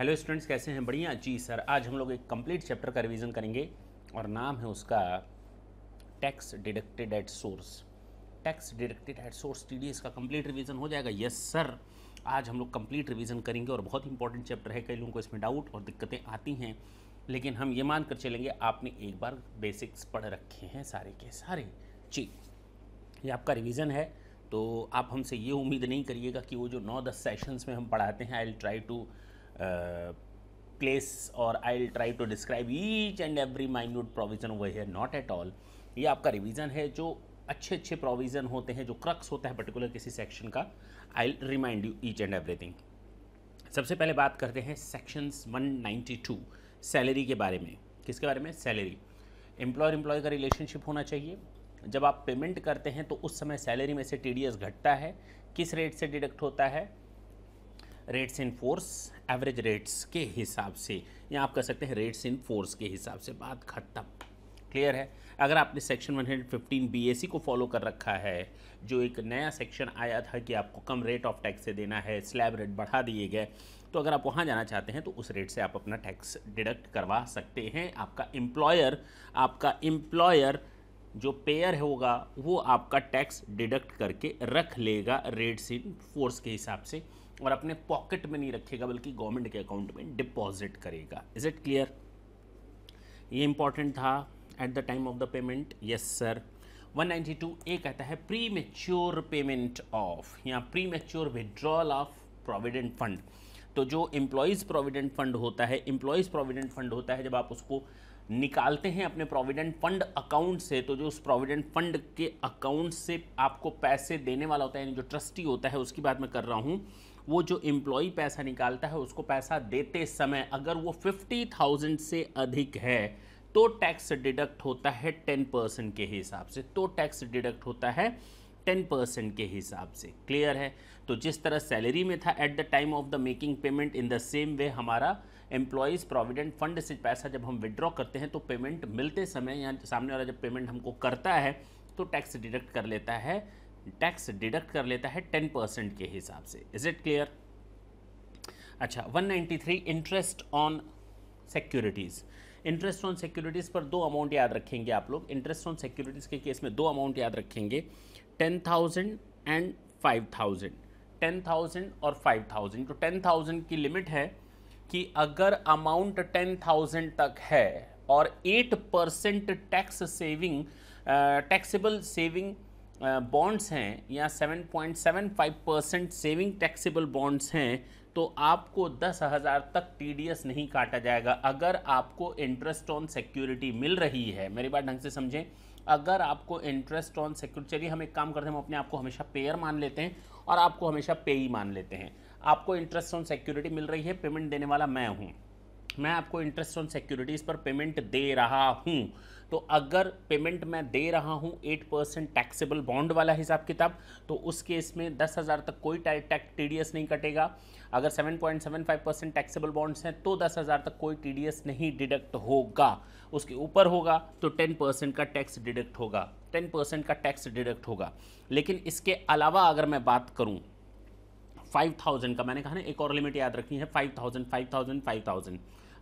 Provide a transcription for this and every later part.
hello students कैसे हैं बढ़िया जी सर आज हम लोग एक कंप्लीट चैप्टर का रिवीजन करेंगे और नाम है उसका tax deducted at source tax deducted at source TDS का कंप्लीट रिवीजन हो जाएगा यस सर आज हम लोग कंप्लीट रिवीजन करेंगे और बहुत इंपॉर्टेंट चैप्टर है कई लोगों को इसमें डाउट और दिक्कतें आती हैं लेकिन हम ये मान कर चलेंगे आपने एक बार बेसिक्स पढ़ रखे हैं सारे के सारे जी ये आपका रिवीजन है तो आप हमसे ये उम्मीद नहीं करिएगा कि वो जो नौ दस सेशंस में हम पढ़ाते हैं I will try to place और I try to describe each and every every provision provision है नॉट एट ऑल ये आपका रिवीजन है जो अच्छे अच्छे प्रोविज़न होते हैं जो क्रक्स होता है पर्टिकुलर किसी सेक्शन का I remind you each and everything सबसे पहले बात करते हैं सेक्शंस 192 सैलरी के बारे में किसके बारे में सैलरी एम्प्लॉयर एम्प्लॉय का रिलेशनशिप होना चाहिए जब आप पेमेंट करते हैं तो उस समय सैलरी में से टी घटता है किस रेट से डिडक्ट होता है rates in force average rates के हिसाब से या आप कह सकते हैं रेट्स इन फोर्स के हिसाब से बात खत्म क्लियर है अगर आपने सेक्शन 115 बीएसी को फॉलो कर रखा है जो एक नया सेक्शन आया था कि आपको कम रेट ऑफ टैक्स से देना है स्लैब रेट बढ़ा दिए गए तो अगर आप वहाँ जाना चाहते हैं तो उस रेट से आप अपना टैक्स डिडक्ट करवा सकते हैं आपका एम्प्लॉयर आपका एम्प्लॉयर जो पेयर होगा वो आपका टैक्स डिडक्ट करके रख लेगा रेट्स इन फोर्स के हिसाब से और अपने पॉकेट में नहीं रखेगा बल्कि गवर्नमेंट के अकाउंट में डिपॉजिट करेगा इज इट क्लियर ये इंपॉर्टेंट था at the time of the payment yes sir 192 A कहता है प्री मेच्योर पेमेंट ऑफ या premature withdrawal of provident fund तो जो एम्प्लॉयज़ प्रोविडेंट फंड होता है एम्प्लॉयज़ प्रोविडेंट फंड होता है जब आप उसको निकालते हैं अपने प्रोविडेंट फंड अकाउंट से तो जो उस प्रोविडेंट फंड के अकाउंट से आपको पैसे देने वाला होता है यानी जो ट्रस्टी होता है उसकी बात मैं कर रहा हूँ वो जो एम्प्लॉय पैसा निकालता है उसको पैसा देते समय अगर वो फिफ्टी थाउजेंड से अधिक है तो टैक्स डिडक्ट होता है टेन परसेंट के हिसाब से तो टैक्स डिडक्ट होता है टेन परसेंट के हिसाब से क्लियर है तो जिस तरह सैलरी में था at the time of the making payment in the same way हमारा एम्प्लॉयज़ प्रोविडेंट फंड से पैसा जब हम विड्रॉ करते हैं तो पेमेंट मिलते समय या सामने वाला जब पेमेंट हमको करता है तो टैक्स डिडक्ट कर लेता है टैक्स डिडक्ट कर लेता है टेन परसेंट के हिसाब से इज इट क्लियर अच्छा 193 interest on securities interest on securities पर दो अमाउंट याद रखेंगे आप लोग इंटरेस्ट ऑन सिक्योरिटीज़ के केस में दो अमाउंट याद रखेंगे ten thousand and five thousand ten thousand और फाइव थाउजेंड तो टेन थाउजेंड की लिमिट है कि अगर अमाउंट टेन थाउजेंड तक है और eight percent tax saving taxable saving bonds हैं या 7.75 परसेंट सेविंग टैक्सेबल बॉन्ड्स हैं तो आपको दस हज़ार तक टी नहीं काटा जाएगा अगर आपको इंटरेस्ट ऑन सिक्योरिटी मिल रही है मेरी बात ढंग से समझें अगर आपको इंटरेस्ट ऑन सिक्योरिटी चलिए हम एक काम करते हैं हम अपने आप को हमेशा पेयर मान लेते हैं और आपको हमेशा पे ही मान लेते हैं आपको इंटरेस्ट ऑन सिक्योरिटी मिल रही है पेमेंट देने वाला मैं हूँ मैं आपको इंटरेस्ट ऑन सिक्योरिटीज़ पर पेमेंट दे रहा हूँ तो अगर पेमेंट मैं दे रहा हूँ एट परसेंट टैक्सेबल बॉन्ड वाला हिसाब किताब तो उस केस में दस हज़ार तक कोई टैक्स टी नहीं कटेगा अगर seven point seven five percent taxable bonds हैं तो दस हज़ार तक कोई टी नहीं डिडक्ट होगा उसके ऊपर होगा तो टेन परसेंट का टैक्स डिडक्ट होगा टेन परसेंट का टैक्स डिडक्ट होगा लेकिन इसके अलावा अगर मैं बात करूँ फाइव थाउजेंड का मैंने कहा ना एक और लिमिट याद रखनी है five thousand five thousand five thousand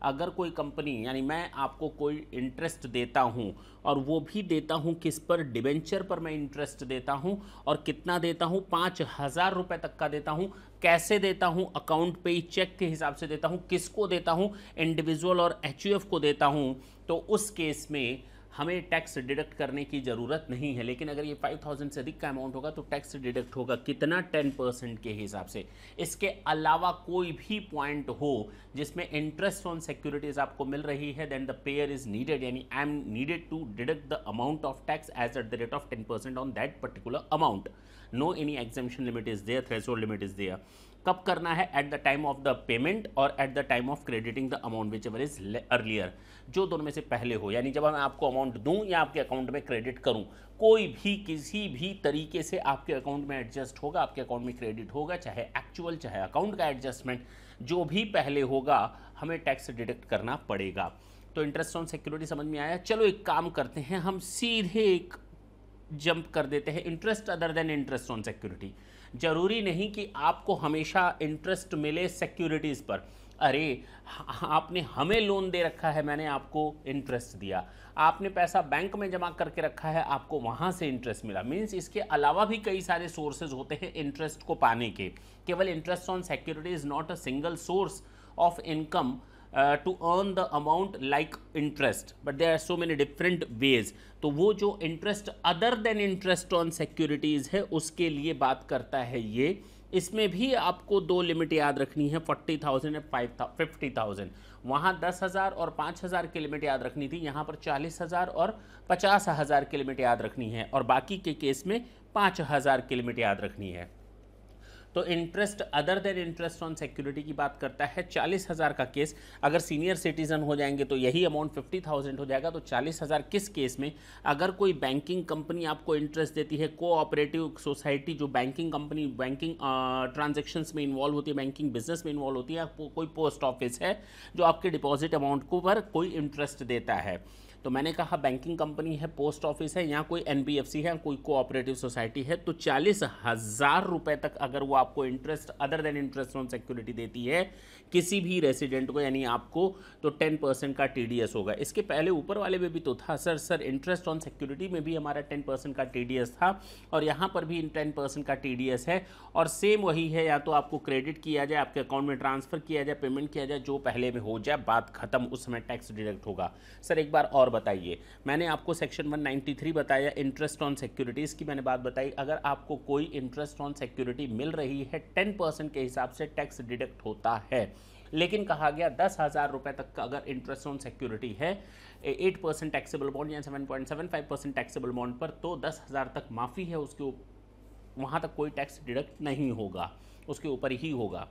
अगर कोई कंपनी यानी मैं आपको कोई इंटरेस्ट देता हूँ और वो भी देता हूँ किस पर डिबेंचर पर मैं इंटरेस्ट देता हूँ और कितना देता हूँ पाँच हज़ार रुपये तक का देता हूँ कैसे देता हूँ अकाउंट पे ही चेक के हिसाब से देता हूँ किसको देता हूँ इंडिविजुअल और एच को देता हूँ तो उस केस में हमें टैक्स डिडक्ट करने की ज़रूरत नहीं है लेकिन अगर ये फाइव थाउजेंड से अधिक का अमाउंट होगा तो टैक्स डिडक्ट होगा कितना टेन परसेंट के हिसाब से इसके अलावा कोई भी पॉइंट हो जिसमें इंटरेस्ट ऑन सिक्योरिटीज़ आपको मिल रही है then the payer is needed यानी I am needed to deduct the amount of tax as at the rate of ten percent on that particular amount no any exemption limit is there threshold limit is there कब करना है at the time of the payment और at the time of crediting the amount whichever is earlier जो दोनों में से पहले हो यानी जब मैं आपको अमाउंट दूँ या आपके अकाउंट में क्रेडिट करूँ कोई भी किसी भी तरीके से आपके अकाउंट में एडजस्ट होगा आपके अकाउंट में क्रेडिट होगा चाहे एक्चुअल चाहे अकाउंट का एडजस्टमेंट जो भी पहले होगा हमें टैक्स डिडक्ट करना पड़ेगा तो इंटरेस्ट ऑन सिक्योरिटी समझ में आया चलो एक काम करते हैं हम सीधे एक जंप कर देते हैं interest other than interest on security ज़रूरी नहीं कि आपको हमेशा इंटरेस्ट मिले सिक्योरिटीज़ पर अरे आपने हमें लोन दे रखा है मैंने आपको इंटरेस्ट दिया आपने पैसा बैंक में जमा करके रखा है आपको वहाँ से इंटरेस्ट मिला मीन्स इसके अलावा भी कई सारे सोर्सेज होते हैं इंटरेस्ट को पाने के केवल interest on security is not a single source of income to earn the amount like interest but there are so many different ways तो वो जो interest other than interest on securities है उसके लिए बात करता है ये इसमें भी आपको दो लिमिट याद रखनी है फोर्टी थाउजेंड एंड फाइव था फिफ्टी थाउजेंड वहाँ दस हज़ार और पाँच हज़ार की लिमिट याद रखनी थी यहाँ पर चालीस हज़ार और पचास हज़ार की लिमिट याद रखनी है और बाकी के केस में पाँच हज़ार की लिमिट याद रखनी है तो interest other than interest on security की बात करता है चालीस हज़ार का केस अगर सीनियर सिटीजन हो जाएंगे तो यही अमाउंट फिफ्टी थाउजेंड हो जाएगा तो चालीस हज़ार किस केस में अगर कोई बैंकिंग कंपनी आपको इंटरेस्ट देती है कोऑपरेटिव सोसाइटी जो बैंकिंग कंपनी बैंकिंग ट्रांजेक्शन में इन्वॉल्व होती है बैंकिंग बिजनेस में इन्वॉल्व होती है आपको कोई पोस्ट ऑफिस है जो आपके डिपॉजिट अमाउंट को पर कोई इंटरेस्ट देता है तो मैंने कहा बैंकिंग कंपनी है पोस्ट ऑफिस है या कोई एन है कोई कोऑपरेटिव सोसाइटी है तो चालीस हज़ार रुपये तक अगर वो आपको interest other than interest on security देती है किसी भी रेसिडेंट को यानी आपको तो टेन परसेंट का टी डी एस होगा इसके पहले ऊपर वाले में भी तो था sir sir interest on security में भी हमारा टेन परसेंट का टी डी एस था और यहाँ पर भी टेन परसेंट का टी डी एस है और सेम वही है या तो आपको क्रेडिट किया जाए आपके अकाउंट में ट्रांसफ़र किया जाए पेमेंट किया जाए जो पहले में हो जाए बात खत्म उस समय टैक्स डिडक्ट होगा सर एक बार और बताइए मैंने आपको सेक्शन वन बताया इंटरेस्ट ऑन सिक्योरिटीज़ की मैंने बात बताई अगर आपको कोई इंटरेस्ट ऑन सिक्योरिटी मिल रही है टेन परसेंट के हिसाब से टैक्स डिडक्ट होता है लेकिन कहा गया दस हज़ार रुपये तक का अगर इंटरेस्ट ऑन सिक्योरिटी है एट परसेंट टैक्सेबल बॉन्ड या seven point seven five percent taxable bond पर तो दस हज़ार तक माफ़ी है उसके वहाँ तक कोई टैक्स डिडक्ट नहीं होगा उसके ऊपर ही होगा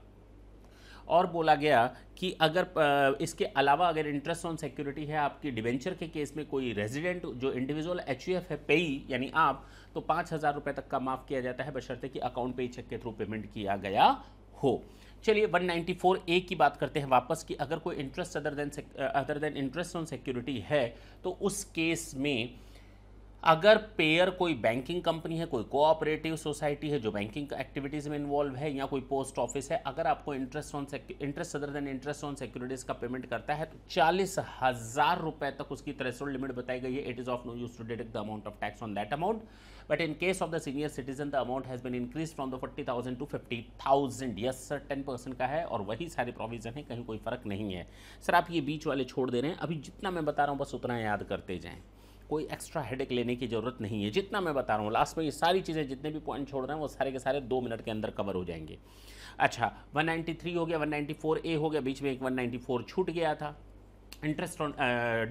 और बोला गया कि अगर इसके अलावा अगर इंटरेस्ट ऑन सिक्योरिटी है आपकी डिवेंचर के केस में कोई रेजिडेंट जो इंडिविजुअल एच है पेई यानी आप तो पाँच हज़ार रुपये तक का माफ़ किया जाता है बशर्ते कि अकाउंट पे चेक के थ्रू पेमेंट किया गया हो चलिए 194 ए की बात करते हैं वापस कि अगर कोई interest other than other than interest on security है तो उस केस में अगर पेयर कोई बैंकिंग कंपनी है कोई कोऑपरेटिव सोसाइटी है जो बैंकिंग एक्टिविटीज़ में इन्वॉल्व है या कोई पोस्ट ऑफिस है अगर आपको interest on interest other than interest on securities का पेमेंट करता है तो चालीस हज़ार रुपये तक उसकी थ्रेसोल्ड लिमिट बताई गई है it is of no use to deduct the amount of tax on that amount but in case of the senior citizen the amount has been has been the forty thousand to fifty thousand yes sir ten percent का है और वही सारे provision है कहीं कोई फ़र्क नहीं है सर आप ये बीच वाले छोड़ दे रहे हैं अभी जितना मैं बता रहा हूँ बस उतना याद करते जाएँ कोई एक्स्ट्रा हेडेक लेने की ज़रूरत नहीं है जितना मैं बता रहा हूँ लास्ट में ये सारी चीज़ें जितने भी पॉइंट छोड़ रहे हैं वो सारे के सारे दो मिनट के अंदर कवर हो जाएंगे अच्छा 193 हो गया 194 ए हो गया बीच में एक 194 छूट गया था interest on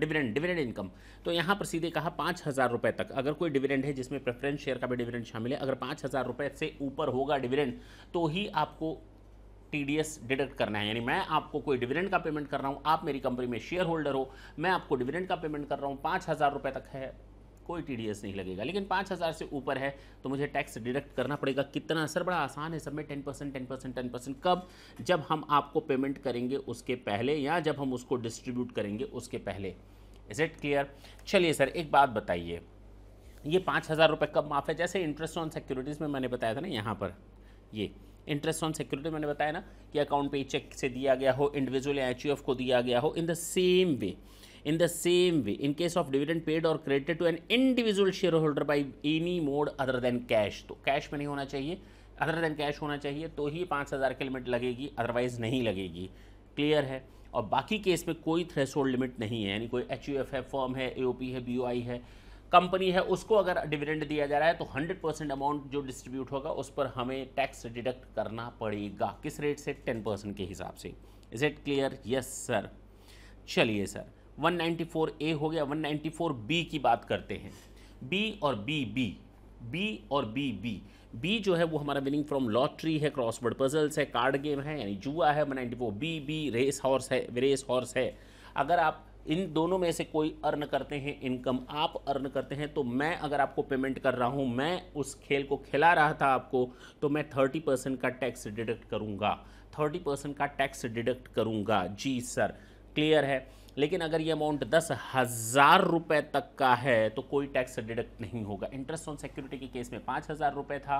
dividend dividend income तो यहाँ पर सीधे कहा पाँच हज़ार रुपये तक अगर कोई डिविडेंड है जिसमें प्रेफरेंस शेयर का भी डिविडेंड शामिल है अगर पाँच हज़ार रुपये से ऊपर होगा डिविडेंड तो ही आपको टीडीएस डिडक्ट करना है यानी मैं आपको कोई डिविडेंड का पेमेंट कर रहा हूँ आप मेरी कंपनी में शेयर होल्डर हो मैं आपको डिविडेंड का पेमेंट कर रहा हूँ पाँच हज़ार रुपये तक है कोई टी नहीं लगेगा लेकिन पाँच हज़ार से ऊपर है तो मुझे टैक्स डिडक्ट करना पड़ेगा कितना सर बड़ा आसान है सब में ten percent ten percent ten percent कब जब हम आपको पेमेंट करेंगे उसके पहले या जब हम उसको डिस्ट्रीब्यूट करेंगे उसके पहले इज़ इट क्लियर चलिए सर एक बात बताइए ये पाँच हज़ार रुपये कब माफ़ है जैसे इंटरेस्ट ऑन सिक्योरिटीज़ में मैंने बताया था ना यहाँ पर ये इंटरेस्ट ऑन सिक्योरिटी मैंने बताया ना कि अकाउंट पे चेक से दिया गया हो इंडिविजुअल एच e को दिया गया हो in the same way In the same way, in case of dividend paid or credited to an individual shareholder by any mode other than cash, तो cash में नहीं होना चाहिए अदर देन कैश होना चाहिए तो ही पाँच हज़ार की लिमिट लगेगी अदरवाइज़ नहीं लगेगी क्लियर है और बाकी केस में कोई होल्ड लिमिट नहीं है यानी कोई एच यू एफ है फॉर्म है ए है बी है कंपनी है उसको अगर डिविडेंड दिया जा रहा है तो 100 परसेंट अमाउंट जो डिस्ट्रीब्यूट होगा उस पर हमें टैक्स डिडक्ट करना पड़ेगा किस रेट से 10 परसेंट के हिसाब से is it clear yes sir चलिए सर ए हो गया बी की बात करते हैं बी और बी बी बी और बी बी बी जो है वो हमारा विनिंग फ्रॉम लॉटरी है क्रॉसवर्ड पजल्स है कार्ड गेम है यानी जुआ है 194 बी बी रेस हॉर्स है रेस हॉर्स है अगर आप इन दोनों में से कोई अर्न करते हैं इनकम आप अर्न करते हैं तो मैं अगर आपको पेमेंट कर रहा हूँ मैं उस खेल को खिला रहा था आपको तो मैं थर्टी परसेंट का टैक्स डिडक्ट करूँगा थर्टी परसेंट का टैक्स डिडक्ट करूँगा जी सर क्लियर है लेकिन अगर ये अमाउंट दस हज़ार रुपये तक का है तो कोई टैक्स डिडक्ट नहीं होगा इंटरेस्ट ऑन सिक्योरिटी के केस में पाँच हज़ार रुपये था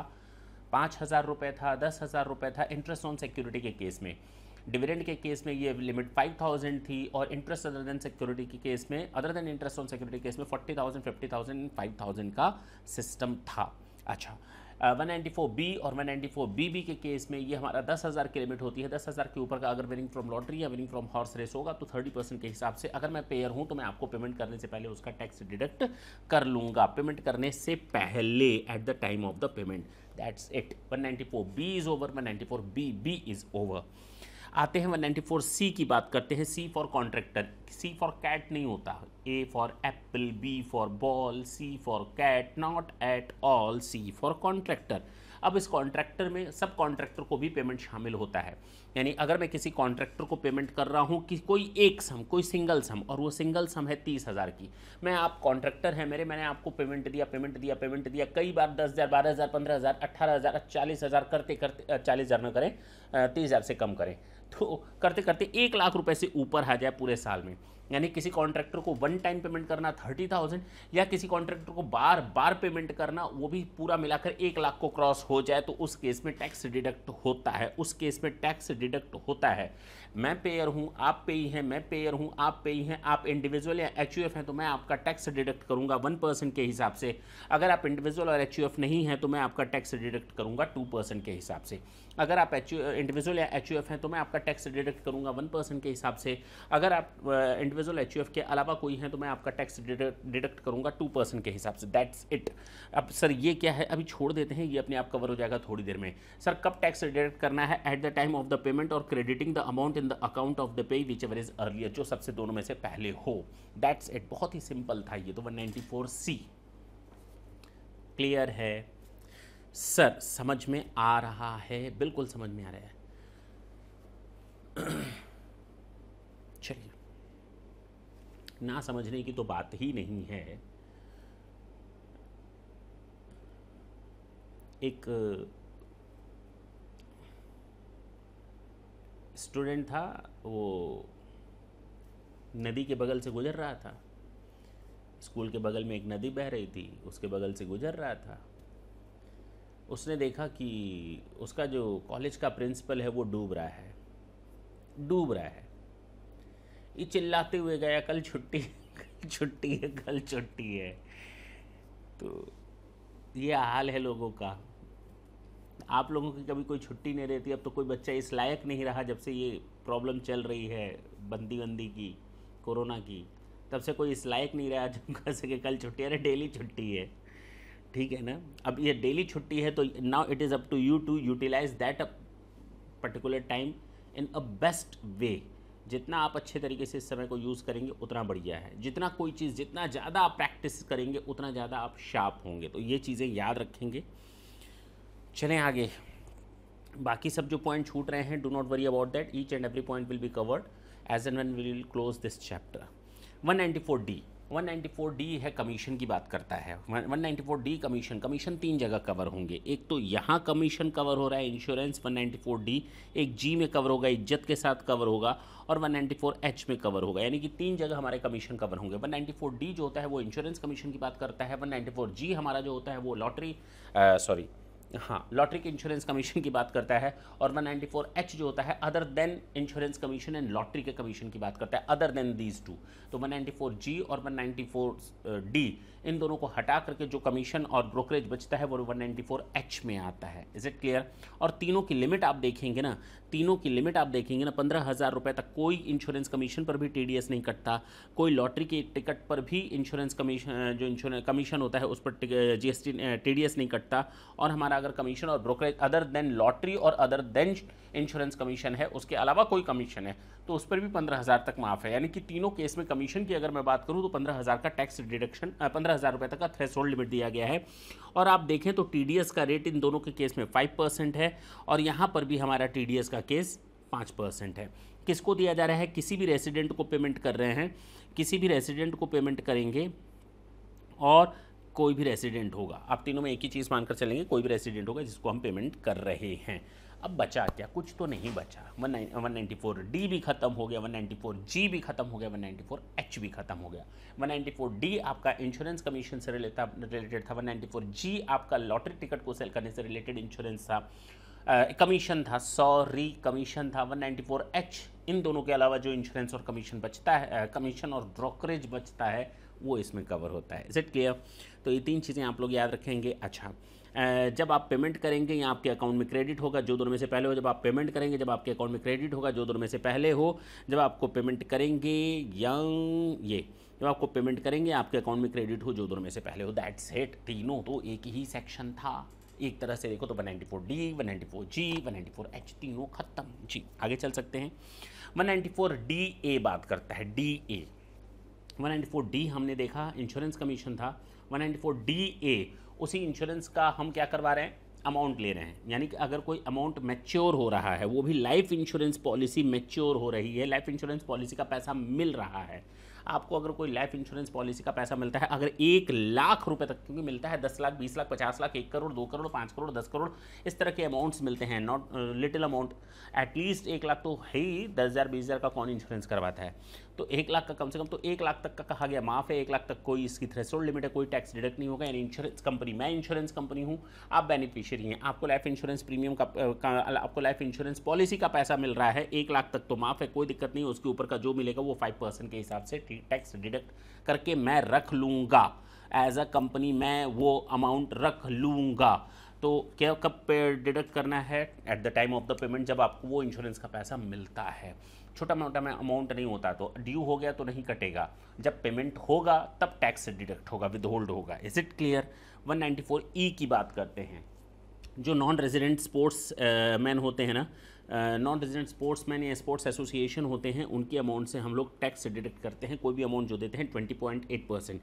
पाँच हज़ार रुपये था दस हज़ार रुपये था इंटरेस्ट ऑन सिक्योरिटी के केस में डिविडेंड के केस में ये लिमिट फाइव थाउजेंड थी और इंटरेस्ट अदर देन सिक्योरिटी के केस में other than interest on security case में forty thousand fifty thousand five thousand का सिस्टम था अच्छा वन नाइन्टी फोर बी और one ninety four B B के केस में ये हमारा दस हज़ार की लिमिट होती है दस हज़ार के ऊपर का अगर विनिंग फ्रॉम लॉटरी या विनिंग फ्रॉम हॉर्स रेस होगा तो थर्टी परसेंट के हिसाब से अगर मैं पेयर हूँ तो मैं आपको पेमेंट करने से पहले उसका टैक्स डिडक्ट कर लूँगा पेमेंट करने से पहले at the time of the payment that's it one ninety four B is over one ninety four B B is over आते हैं वन फोर सी की बात करते हैं C for contractor C for cat नहीं होता A for apple B for ball C for cat not at all C for contractor अब इस कॉन्ट्रैक्टर में सब कॉन्ट्रैक्टर को भी पेमेंट शामिल होता है यानी अगर मैं किसी कॉन्ट्रैक्टर को पेमेंट कर रहा हूँ कि कोई एक सम कोई सिंगल सम और वो सिंगल सम है तीस हज़ार की मैं आप कॉन्ट्रैक्टर हैं मेरे मैंने आपको पेमेंट दिया पेमेंट दिया पेमेंट दिया कई बार दस हज़ार बारह हज़ार पंद्रह हज़ार अट्ठारह हज़ार चालीस हज़ार करते करते चालीस हज़ार में करें तीस हज़ार से कम करें तो करते करते एक लाख रुपए से ऊपर आ जाए पूरे साल में यानी किसी कॉन्ट्रैक्टर को वन टाइम पेमेंट करना थर्टी थाउजेंड या किसी कॉन्ट्रैक्टर को बार बार पेमेंट करना वो भी पूरा मिलाकर एक लाख को क्रॉस हो जाए तो उस केस में टैक्स डिडक्ट होता है उस केस में टैक्स डिडक्ट होता है मैं पेयर हूँ आप पे ही हैं मैं पेयर हूँ आप पे ही हैं आप इंडिविजुअल या एच हैं तो मैं आपका टैक्स डिडक्ट करूँगा वन परसेंट के हिसाब से अगर आप इंडिविजुअल और एच नहीं हैं तो मैं आपका टैक्स डिडक्ट करूँगा टू परसेंट के हिसाब से अगर आप एच इंडिविजुअल या एच हैं तो मैं आपका टैक्स डिडक्ट करूंगा वन परसेंट के हिसाब से अगर आप इंडिविजुअल uh, एच के अलावा कोई हैं तो मैं आपका टैक्स डिडक्ट करूँगा टू परसेंट के हिसाब से दैट्स इट अब सर ये क्या है अभी छोड़ देते हैं ये अपने आप कवर हो जाएगा थोड़ी देर में सर कब टैक्स डिडक्ट करना है at the time of the payment और crediting the amount in the account of the payee whichever is earlier जो सबसे दोनों में से पहले हो दैट्स इट बहुत ही सिंपल था ये तो वन सी क्लियर है सर समझ में आ रहा है बिल्कुल समझ में आ रहा है चलिए ना समझने की तो बात ही नहीं है एक स्टूडेंट था वो नदी के बगल से गुजर रहा था स्कूल के बगल में एक नदी बह रही थी उसके बगल से गुजर रहा था उसने देखा कि उसका जो कॉलेज का प्रिंसिपल है वो डूब रहा है डूब रहा है ये चिल्लाते हुए गया कल छुट्टी कल छुट्टी है कल छुट्टी है तो ये हाल है लोगों का आप लोगों की कभी कोई छुट्टी नहीं रहती अब तो कोई बच्चा इस लायक नहीं रहा जब से ये प्रॉब्लम चल रही है बंदी बंदी की कोरोना की तब से कोई इस लायक नहीं रहा जब कह सके कल छुट्टी अरे डेली छुट्टी है ठीक है ना अब ये डेली छुट्टी है तो now it is up to you to utilize that a particular time in a best way जितना आप अच्छे तरीके से इस समय को यूज़ करेंगे उतना बढ़िया है जितना कोई चीज़ जितना ज़्यादा आप प्रैक्टिस करेंगे उतना ज़्यादा आप शार्प होंगे तो ये चीज़ें याद रखेंगे चलें आगे बाकी सब जो पॉइंट छूट रहे हैं do not worry about that each and every point will be covered as and one will close this chapter 194 D 194D है कमीशन की बात करता है 194D कमीशन कमीशन तीन जगह कवर होंगे एक तो यहाँ कमीशन कवर हो रहा है इंश्योरेंस 194D एक जी में कवर होगा इज्जत के साथ कवर होगा और 194H में कवर होगा यानी कि तीन जगह हमारे कमीशन कवर होंगे 194D जो होता है वो इंश्योरेंस कमीशन की बात करता है 194G हमारा जो होता है वो लॉटरी सॉरी हाँ लॉटरी के इंश्योरेंस कमीशन की बात करता है और 194 एच जो होता है other than insurance commission and lottery के कमीशन की बात करता है अदर देन दीज टू तो 194 जी और 194 डी इन दोनों को हटा करके जो कमीशन और ब्रोकरेज बचता है वो 194 एच में आता है इज इट क्लियर और तीनों की लिमिट आप देखेंगे ना तीनों की लिमिट आप देखेंगे ना पंद्रह हज़ार रुपये तक कोई इंश्योरेंस कमीशन पर भी टीडीएस नहीं कटता कोई लॉटरी के टिकट पर भी इंश्योरेंस कमीशन जो इंश्योरेंस कमीशन होता है उस पर जीएसटी टीडीएस नहीं कटता और हमारा अगर कमीशन और ब्रोकरेज अदर देन लॉटरी और अदर देन इंश्योरेंस कमीशन है उसके अलावा कोई कमीशन है तो उस पर भी पंद्रह हज़ार तक माफ़ है यानी कि तीनों केस में कमीशन की अगर मैं बात करूँ तो पंद्रह हज़ार का टैक्स डिडक्शन पंद्रह हज़ार रुपये तक का थ्रेसोल्ड लिमिट दिया गया है और आप देखें तो टी का रेट इन दोनों के केस में फाइव है और यहाँ पर भी हमारा टी का का केस पाँच परसेंट है किसको दिया जा रहा है किसी भी रेसिडेंट को पेमेंट कर रहे हैं किसी भी रेसिडेंट को पेमेंट करेंगे और कोई भी रेसिडेंट होगा आप तीनों में एक ही चीज़ मानकर चलेंगे कोई भी रेसिडेंट होगा जिसको हम पेमेंट कर रहे हैं अब बचा क्या कुछ तो नहीं बचा one one ninety four D भी खत्म हो गया वन नाइन्टी फोर जी भी खत्म हो गया वन नाइन्टी फोर एच भी खत्म हो गया वन नाइन्टी फोर डी आपका इंश्योरेंस कमीशन से रिलेटेड था वन नाइन्टी फोर जी आपका लॉटरी टिकट को सेल करने से रिलेटेड इंश्योरेंस था कमीशन था सौ री कमीशन था 194 एच इन दोनों के अलावा जो इंश्योरेंस और कमीशन बचता है कमीशन और ब्रोकरेज बचता है वो इसमें कवर होता है इज इट क्लियर तो ये तीन चीज़ें आप लोग याद रखेंगे अच्छा जब आप पेमेंट करेंगे या आपके अकाउंट में क्रेडिट होगा जो दोनों में से पहले हो जब आप पेमेंट करेंगे जब आपके अकाउंट में क्रेडिट होगा जो दोनों में से पहले हो जब आपको पेमेंट करेंगे यंग ये जब आपको पेमेंट करेंगे आपके अकाउंट में क्रेडिट हो जो दोनों में से पहले हो दैट्स सेट तीनों तो एक ही सेक्शन था एक तरह से देखो तो 194D, 194G, 194H तीनों ख़त्म जी आगे चल सकते हैं 194DA बात करता है DA 194D हमने देखा इंश्योरेंस कमीशन था 194DA उसी इंश्योरेंस का हम क्या करवा रहे हैं अमाउंट ले रहे हैं यानी कि अगर कोई अमाउंट मैच्योर हो रहा है वो भी लाइफ इंश्योरेंस पॉलिसी मैच्योर हो रही है लाइफ इंश्योरेंस पॉलिसी का पैसा मिल रहा है आपको अगर कोई लाइफ इंश्योरेंस पॉलिसी का पैसा मिलता है अगर एक लाख रुपए तक क्योंकि मिलता है दस लाख बीस लाख पचास लाख एक करोड़ दो करोड़ पाँच करोड़ दस करोड़ इस तरह के अमाउंट्स मिलते हैं नॉट लिटिल अमाउंट एटलीस्ट एक लाख तो है ही दस हज़ार बीस हज़ार का कौन इंश्योरेंस करवाता है तो एक लाख का कम से कम तो एक लाख तक का कहा गया माफ़ है एक लाख तक कोई इसकी थ्रेसोल्ड लिमिट है कोई टैक्स डिडक्ट नहीं होगा यानी इंश्योरेंस कंपनी मैं इंश्योरेंस कंपनी हूँ आप बेनिफिशियरी हैं आपको लाइफ इंश्योरेंस प्रीमियम का, uh, का आपको लाइफ इंश्योरेंस पॉलिसी का पैसा मिल रहा है एक लाख तक तो माफ़ है कोई दिक्कत नहीं उसके ऊपर का जो मिलेगा वो फाइव परसेंट के हिसाब से ठीक प्रॉपर्टी टैक्स डिडक्ट करके मैं रख लूँगा एज अ कंपनी मैं वो अमाउंट रख लूँगा तो क्या कब डिडक्ट करना है at the time of the payment जब आपको वो इंश्योरेंस का पैसा मिलता है छोटा मोटा में अमाउंट नहीं होता तो ड्यू हो गया तो नहीं कटेगा जब पेमेंट होगा तब टैक्स डिडक्ट होगा विद होल्ड होगा is it clear 194 E e की बात करते हैं जो नॉन रेजिडेंट स्पोर्ट्स मैन होते हैं ना नॉन रेजिडेंट स्पोर्ट्समैन या स्पोर्ट्स एसोसिएशन होते हैं उनकी अमाउंट से हम लोग टैक्स डिडक्ट करते हैं कोई भी अमाउंट जो देते हैं twenty point eight percent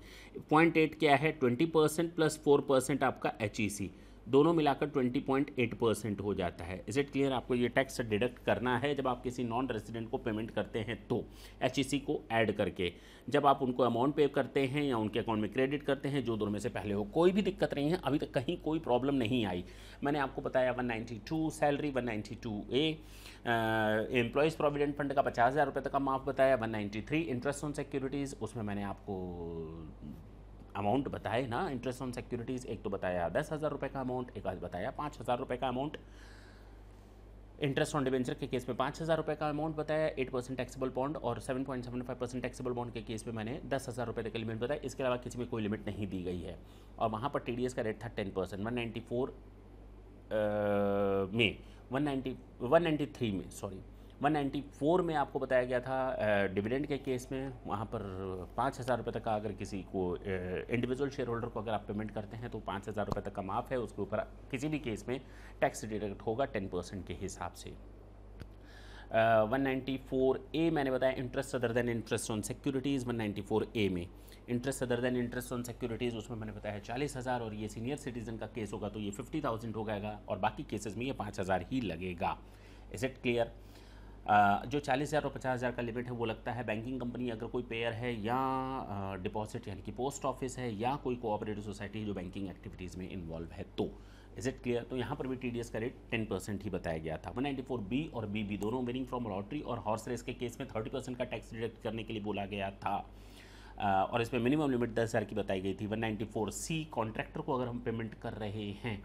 point eight क्या है twenty percent plus four percent आपका एच ई सी दोनों मिलाकर 20.8 परसेंट हो जाता है इज इट क्लियर आपको ये टैक्स डिडक्ट करना है जब आप किसी नॉन रेजिडेंट को पेमेंट करते हैं तो एच e को ऐड करके जब आप उनको अमाउंट पे करते हैं या उनके अकाउंट में क्रेडिट करते हैं जो दोनों में से पहले हो कोई भी दिक्कत नहीं है अभी तक कहीं कोई प्रॉब्लम नहीं आई मैंने आपको बताया two salary 192 A employees provident fund का पचास हज़ार रुपये तक का माफ बताया थ्री इंटरेस्ट ऑन सिक्योरिटीज़ उसमें मैंने आपको अमाउंट बताए ना इंटरेस्ट ऑन सिक्योरिटीज़ एक तो बताया दस हज़ार रुपये का अमाउंट एक आज बताया पाँच हज़ार रुपये का अमाउंट इंटरेस्ट ऑन डिवेंचर के केस में पाँच हज़ार रुपये का अमाउंट बताया एट परसेंट टैक्सेबल बॉन्ड और seven point seven five percent taxable bond के केस में मैंने दस हज़ार रुपये तक लिमिट बताया इसके अलावा किसी में कोई लिमिट नहीं दी गई है और वहाँ पर टी का रेट था ten percent one ninety four में one ninety one ninety three में सॉरी 194 में आपको बताया गया था डिविडेंड के केस में वहाँ पर पाँच हज़ार रुपये तक का अगर किसी को इंडिविजुअल शेयर होल्डर को अगर आप पेमेंट करते हैं तो पाँच हज़ार रुपये तक का माफ़ है उसके ऊपर किसी भी केस में टैक्स डिडक्ट होगा टेन परसेंट के हिसाब से वन नाइन्टी फोर ए मैंने बताया interest other than interest on securities one ninety four A में interest other than interest on securities उसमें मैंने बताया चालीस हज़ार और ये सीनियर सिटीज़न का केस होगा तो ये फिफ्टी थाउजेंड हो जाएगा और बाकी केसेस में ये पाँच हज़ार ही लगेगा इज़ इट क्लियर जो चालीस हज़ार और पचास हज़ार का लिमिट है वो लगता है बैंकिंग कंपनी अगर कोई पेयर है या डिपॉजिट यानी कि पोस्ट ऑफिस है या कोई कोऑपरेटिव सोसाइटी जो बैंकिंग एक्टिविटीज़ में इन्वॉल्व है तो इज इट क्लियर तो यहाँ पर भी टी का रेट टेन परसेंट ही बताया गया था वन नाइन्टी फोर बी और बी बी दोनों विनिंग फ्रॉम लॉटरी और हॉर्स रेस के केस में थर्टी परसेंट का टैक्स डिडक्ट करने के लिए बोला गया था और इसमें मिनिमम लिमिट दस हज़ार की बताई गई थी one ninety four C contractor को अगर हम पेमेंट कर रहे हैं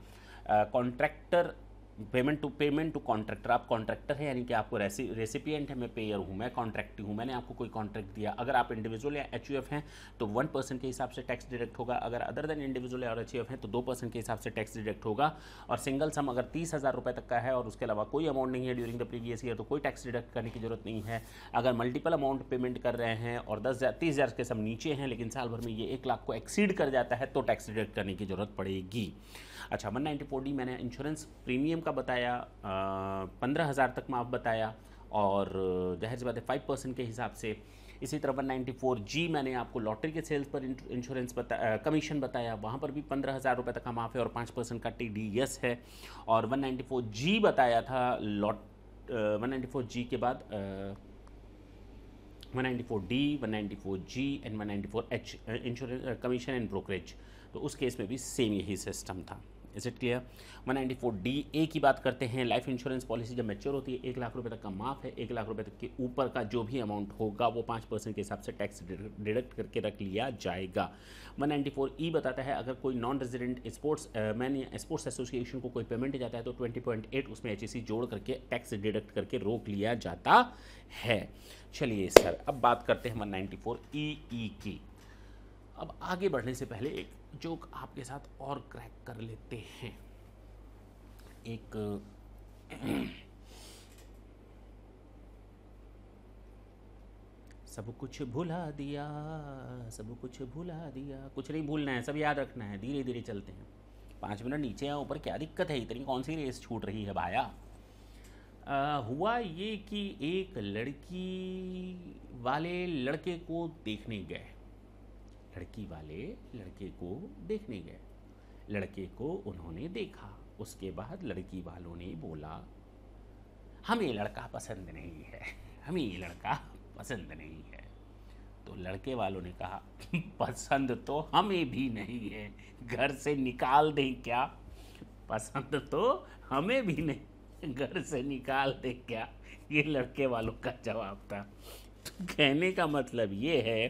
contractor uh, payment to payment to contractor आप कॉन्ट्रैक्टर हैं यानी कि आपको रेसी रेसिपियंट है मैं पेयर हूँ मैं कॉन्ट्रैक्टी हूँ मैंने आपको कोई कॉन्ट्रैक्ट दिया अगर आप इंडिविजुअल या एच हैं तो वन परसेंट के हिसाब से टैक्स डिडक्ट होगा अगर अदर देन इंडिविजुअल और एच हैं तो दो परसेंट के हिसाब से टैक्स डिडक्ट होगा और सिंगल सम अगर तीस हज़ार रुपये तक का है और उसके अलावा कोई अमाउंट नहीं है ड्यूरिंग द प्रीवियस ईयर तो कोई टैक्स डिडक्ट करने की जरूरत नहीं है अगर मल्टीपल अमाउंट पेमेंट कर रहे हैं और दस हज़ार तीस हज़ार के सब नीचे हैं लेकिन साल भर में ये एक लाख को एक्सीड कर जाता है तो टैक्स डिडक्ट करने की जरूरत पड़ेगी अच्छा वन नाइन्टी फोर डी मैंने इंश्योरेंस प्रीमियम का बताया पंद्रह हज़ार तक माफ़ बताया और जाहिर सी बात है फाइव परसेंट के हिसाब से इसी तरह वन नाइन्टी फोर जी मैंने आपको लॉटरी के सेल्स पर इंश्योरेंस बता कमीशन बताया वहाँ पर भी पंद्रह हज़ार रुपये तक का माफ़ है और पाँच परसेंट का टी डी एस है और वन नाइन्टी फोर जी बताया था lot one ninety four G के बाद one ninety four D one ninety four G and one ninety four H insurance commission and brokerage तो उस केस में भी सेम यही सिस्टम था is it clear one ninety four D A की बात करते हैं लाइफ इंश्योरेंस पॉलिसी जब मेच्योर होती है एक लाख रुपए तक का माफ है एक लाख रुपए तक के ऊपर का जो भी अमाउंट होगा वो पाँच परसेंट के हिसाब से टैक्स डिडक्ट करके रख लिया जाएगा वन नाइन्टी फोर ई बताता है अगर कोई नॉन रेजिडेंट स्पोर्ट्स मैन या स्पोर्ट्स एसोसिएशन को कोई पेमेंट जाता है तो ट्वेंटी पॉइंट एट उसमें एच e जोड़ करके टैक्स डिडक्ट करके रोक लिया जाता है चलिए सर अब बात करते हैं वन नाइन्टी फोर ई की अब आगे बढ़ने से पहले एक जोक आपके साथ और क्रैक कर लेते हैं एक सब कुछ भुला दिया सब कुछ भुला दिया कुछ नहीं भूलना है सब याद रखना है धीरे धीरे चलते हैं पाँच मिनट नीचे या ऊपर क्या दिक्कत है इतनी कौन सी रेस छूट रही है भाया आ, हुआ ये कि एक लड़की वाले लड़के को देखने गए लड़की वाले लड़के को देखने गए लड़के को उन्होंने देखा उसके बाद लड़की वालों ने बोला हमें लड़का पसंद नहीं है हमें लड़का पसंद नहीं है तो लड़के वालों ने कहा पसंद तो हमें भी नहीं है घर से निकाल दें क्या पसंद तो हमें भी नहीं घर से निकाल दें क्या ये लड़के वालों का जवाब था तो कहने का मतलब ये है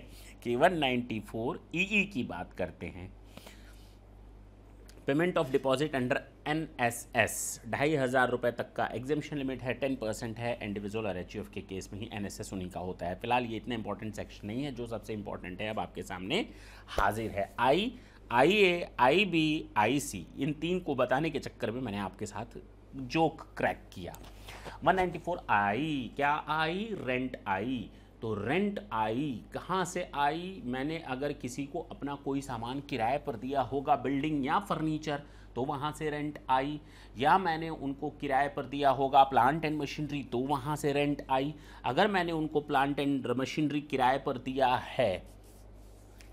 के 194 ईई की बात करते हैं payment of deposit under N S S ढाई हज़ार रुपये तक का एग्जामेशन लिमिट है टेन परसेंट है इंडिविजुअल और एच e के केस में ही एन एस एस उन्हीं का होता है फिलहाल ये इतना इंपॉर्टेंट सेक्शन नहीं है जो सबसे इंपॉर्टेंट है अब आपके सामने हाजिर है आई आई ए आई बी आई सी इन तीन को बताने के चक्कर में मैंने आपके साथ जोक क्रैक किया वन नाइन्टी फोर आई क्या आई रेंट आई तो रेंट आई कहाँ से आई मैंने अगर किसी को अपना कोई सामान किराए पर दिया होगा बिल्डिंग या फर्नीचर तो वहाँ से रेंट आई या मैंने उनको किराए पर दिया होगा प्लांट एंड मशीनरी तो वहाँ से रेंट आई अगर मैंने उनको प्लांट एंड मशीनरी किराए पर दिया है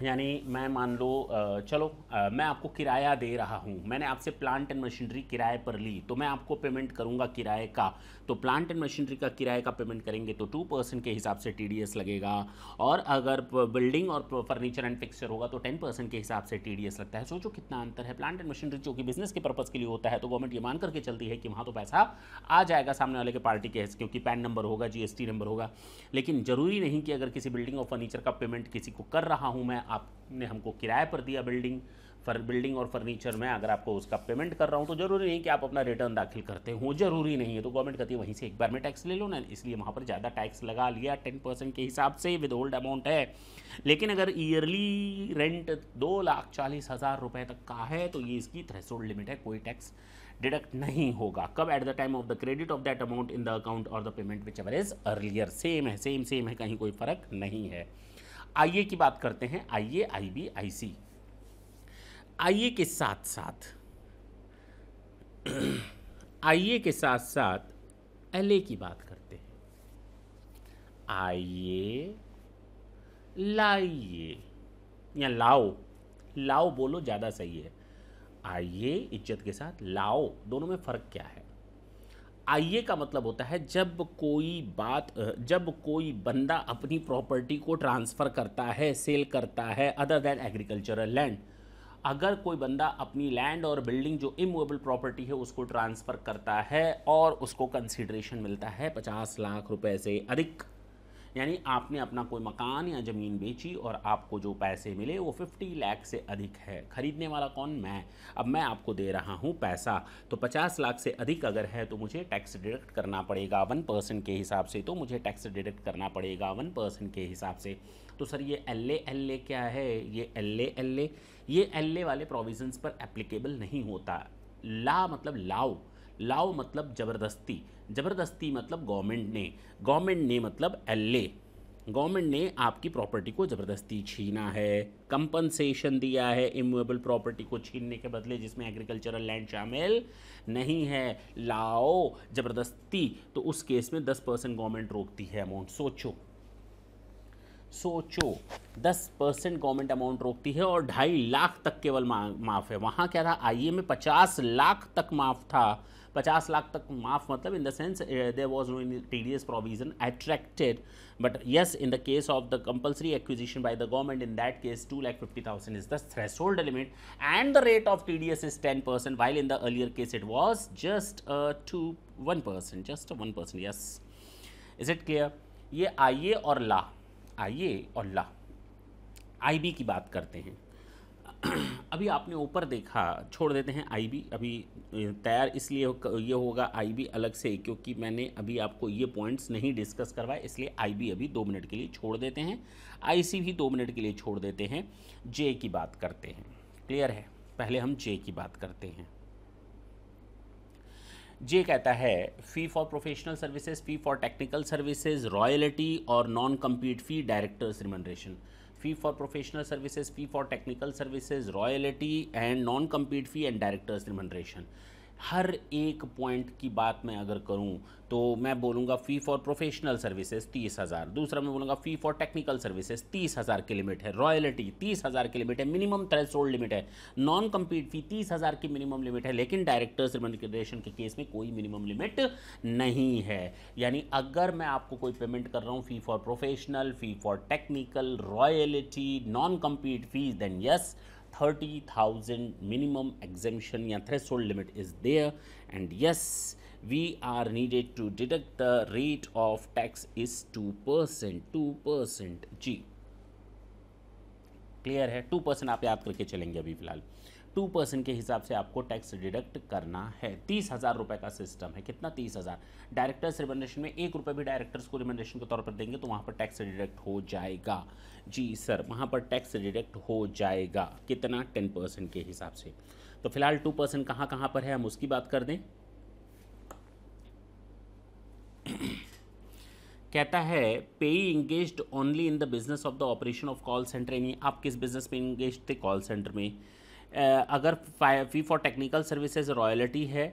यानी मैं मान लो चलो मैं आपको किराया दे रहा हूँ मैंने आपसे प्लांट एंड मशीनरी किराए पर ली तो मैं आपको पेमेंट करूँगा किराए का तो प्लांट एंड मशीनरी का किराए का पेमेंट करेंगे तो टू परसेंट के हिसाब से टी लगेगा और अगर बिल्डिंग और फर्नीचर एंड फिक्सचर होगा तो टेन परसेंट के हिसाब से टी लगता है सोचो कितना अंतर है प्लांट एंड मशीनरी जो कि बिजनेस के पर्पज़ के लिए होता है तो गवर्नमेंट ये मान करके चलती है कि वहाँ तो पैसा आ जाएगा सामने वाले के पार्टी के क्योंकि पैन नंबर होगा जीएसटी नंबर होगा लेकिन ज़रूरी नहीं कि अगर किसी बिल्डिंग और फर्नीचर का पेमेंट किसी को कर रहा हूँ मैं आपने हमको किराए पर दिया बिल्डिंग फर बिल्डिंग और फर्नीचर में अगर आपको उसका पेमेंट कर रहा हूँ तो ज़रूरी नहीं कि आप अपना रिटर्न दाखिल करते हो ज़रूरी नहीं है तो गवर्नमेंट कहती है वहीं से एक बार में टैक्स ले लो ना इसलिए वहाँ पर ज़्यादा टैक्स लगा लिया टेन परसेंट के हिसाब से विद होल्ड अमाउंट है लेकिन अगर ईयरली रेंट दो लाख चालीस हज़ार रुपये तक का है तो ये इसकी थ्रेसोल्ड लिमिट है कोई टैक्स डिडक्ट नहीं होगा कब at the time of the credit of that amount in the account और the payment whichever earlier same है सेम सेम है कहीं कोई फ़र्क नहीं है आइए की बात करते हैं आइए आई बी आई सी आइए के साथ साथ आइए के साथ साथ एले की बात करते हैं आइए लाइए या लाओ लाओ बोलो ज़्यादा सही है आइए इज्जत के साथ लाओ दोनों में फ़र्क क्या है आइए का मतलब होता है जब कोई बात जब कोई बंदा अपनी प्रॉपर्टी को ट्रांसफ़र करता है सेल करता है अदर देन एग्रीकल्चरल लैंड अगर कोई बंदा अपनी लैंड और बिल्डिंग जो इमूवेबल प्रॉपर्टी है उसको ट्रांसफ़र करता है और उसको कंसिडरेशन मिलता है पचास लाख रुपए से अधिक यानी आपने अपना कोई मकान या ज़मीन बेची और आपको जो पैसे मिले वो फिफ्टी लाख से अधिक है ख़रीदने वाला कौन मैं अब मैं आपको दे रहा हूँ पैसा तो पचास लाख से अधिक अगर है तो मुझे टैक्स डिडक्ट करना पड़ेगा वन परसेंट के हिसाब से तो मुझे टैक्स डिडक्ट करना पड़ेगा वन परसेंट के हिसाब से तो सर ये एल ए क्या है ये एल ए ये एल वाले प्रोविजंस पर एप्लीकेबल नहीं होता ला मतलब लाओ लाओ मतलब ज़बरदस्ती ज़बरदस्ती मतलब गवर्नमेंट ने गवर्नमेंट ने मतलब एल गवर्नमेंट ने आपकी प्रॉपर्टी को ज़बरदस्ती छीना है कंपनसेशन दिया है इमूवेबल प्रॉपर्टी को छीनने के बदले जिसमें एग्रीकल्चरल लैंड शामिल नहीं है लाओ ज़बरदस्ती तो उस केस में दस परसेंट गवर्नमेंट रोकती है अमाउंट सोचो सोचो दस परसेंट गवर्नमेंट अमाउंट रोकती है और ढाई लाख तक केवल माफ़ है वहाँ क्या था आईए e में पचास लाख तक माफ़ था पचास लाख तक माफ़ मतलब in the sense there was no T D S provision attracted but yes in the case of the compulsory acquisition by the government in that case two lakh fifty thousand is the hold limit and the rate of T D S is ten percent while in the earlier case it was just two one percent just one percent yes is it clear ये आइए e और ला आइए और ला IB की बात करते हैं अभी आपने ऊपर देखा छोड़ देते हैं आईबी अभी तैयार इसलिए ये होगा आईबी अलग से क्योंकि मैंने अभी आपको ये पॉइंट्स नहीं डिस्कस करवाए इसलिए आईबी अभी दो मिनट के लिए छोड़ देते हैं आईसी भी दो मिनट के लिए छोड़ देते हैं जे की बात करते हैं क्लियर है पहले हम जे की बात करते हैं जे कहता है fee for professional services fee for technical services royalty और non compete fee directors remuneration fee for professional services fee for technical services royalty and non compete fee and directors remuneration हर एक point की बात मैं अगर करूं तो मैं बोलूंगा फ़ी फॉर प्रोफेशनल सर्विसेज तीस हज़ार दूसरा मैं बोलूंगा फ़ी फॉर टेक्निकल सर्विसेज तीस हज़ार की लिमिट है रॉयल्टी तीस हज़ार की लिमिट है मिनिमम थ्रेसोल्ड लिमिट है नॉन कम्पीट फ़ी तीस हज़ार की मिनिमम लिमिट है लेकिन डायरेक्टर्स रिकमेंडेशन के केस में कोई मिनिमम लिमिट नहीं है यानी अगर मैं आपको कोई पेमेंट कर रहा हूँ fee for professional fee for technical royalty non compete fees then yes yes, 30,000 minimum exemption or threshold limit is there and yes we are needed to deduct the rate of tax is 2% 2% g clear है two percent आप याद करके चलेंगे अभी फिलहाल to percent के हिसाब से आपको टैक्स डिडक्ट करना है तीस हज़ार रुपये का सिस्टम है कितना तीस हज़ार डायरेक्टर्स रिमेंडेशन में एक रुपये भी डायरेक्टर्स को रिमेंडेशन के तौर पर देंगे तो वहाँ पर टैक्स डिडक्ट हो जाएगा जी सर वहाँ पर टैक्स डिडक्ट हो जाएगा कितना टेन परसेंट के हिसाब से तो फिलहाल टू परसेंट कहाँ कहाँ पर है हम उसकी बात कर दें कहता है payee engage only in the business of the operation of call centre यानी आप किस बिजनेस में इंगेज थे कॉल सेंटर में अगर fee for technical services royalty है